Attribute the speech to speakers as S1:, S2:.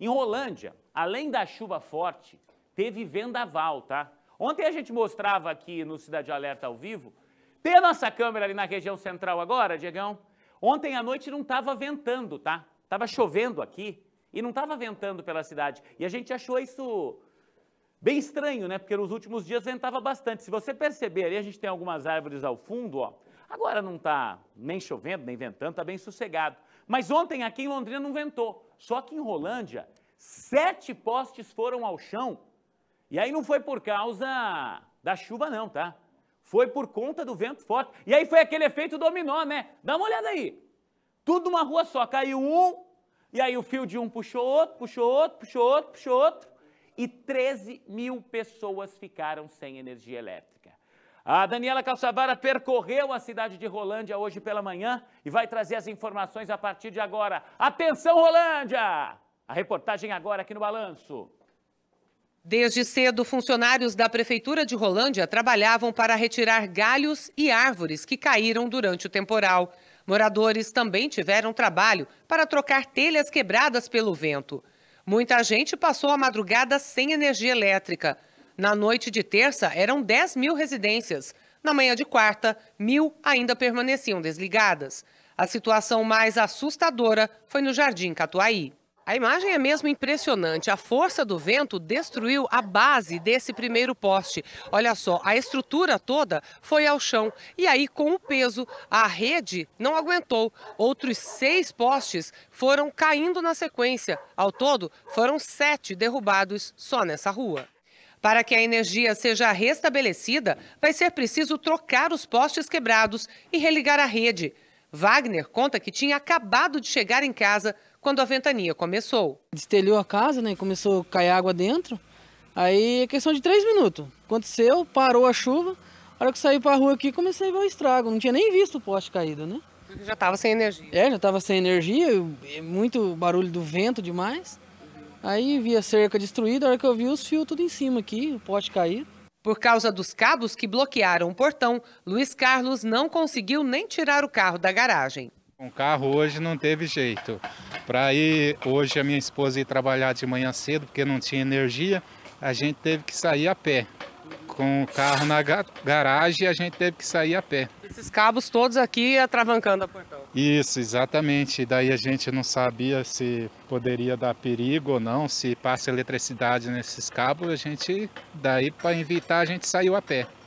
S1: Em Rolândia, além da chuva forte, teve vendaval, tá? Ontem a gente mostrava aqui no Cidade Alerta ao vivo. Tem a nossa câmera ali na região central agora, Diegão? Ontem à noite não estava ventando, tá? Tava chovendo aqui e não estava ventando pela cidade. E a gente achou isso bem estranho, né? Porque nos últimos dias ventava bastante. Se você perceber ali, a gente tem algumas árvores ao fundo, ó. Agora não está nem chovendo, nem ventando, está bem sossegado. Mas ontem aqui em Londrina não ventou. Só que em Rolândia, sete postes foram ao chão. E aí não foi por causa da chuva, não, tá? Foi por conta do vento forte. E aí foi aquele efeito dominó, né? Dá uma olhada aí. Tudo numa rua só. Caiu um, e aí o fio de um puxou outro, puxou outro, puxou outro, puxou outro. E 13 mil pessoas ficaram sem energia elétrica. A Daniela Calçavara percorreu a cidade de Rolândia hoje pela manhã e vai trazer as informações a partir de agora. Atenção, Rolândia! A reportagem agora aqui no Balanço.
S2: Desde cedo, funcionários da Prefeitura de Rolândia trabalhavam para retirar galhos e árvores que caíram durante o temporal. Moradores também tiveram trabalho para trocar telhas quebradas pelo vento. Muita gente passou a madrugada sem energia elétrica. Na noite de terça, eram 10 mil residências. Na manhã de quarta, mil ainda permaneciam desligadas. A situação mais assustadora foi no Jardim Catuaí. A imagem é mesmo impressionante. A força do vento destruiu a base desse primeiro poste. Olha só, a estrutura toda foi ao chão. E aí, com o peso, a rede não aguentou. Outros seis postes foram caindo na sequência. Ao todo, foram sete derrubados só nessa rua. Para que a energia seja restabelecida, vai ser preciso trocar os postes quebrados e religar a rede. Wagner conta que tinha acabado de chegar em casa quando a ventania começou. Destelhou a casa, né? Começou a cair água dentro. Aí é questão de três minutos. Aconteceu, parou a chuva. A hora que saí para a rua aqui, comecei a ver o estrago. Não tinha nem visto o poste caído, né? Já estava sem energia. É, já estava sem energia, muito barulho do vento demais. Aí vi a cerca destruída, a hora que eu vi os fios tudo em cima aqui, o pote cair. Por causa dos cabos que bloquearam o portão, Luiz Carlos não conseguiu nem tirar o carro da garagem.
S3: O um carro hoje não teve jeito. Para ir hoje a minha esposa ir trabalhar de manhã cedo porque não tinha energia, a gente teve que sair a pé. Com o carro na garagem a gente teve que sair a pé. Esses cabos todos aqui atravancando a portão. Isso, exatamente. Daí a gente não sabia se poderia dar perigo ou não, se passa eletricidade nesses cabos, a gente daí para evitar a gente saiu a pé.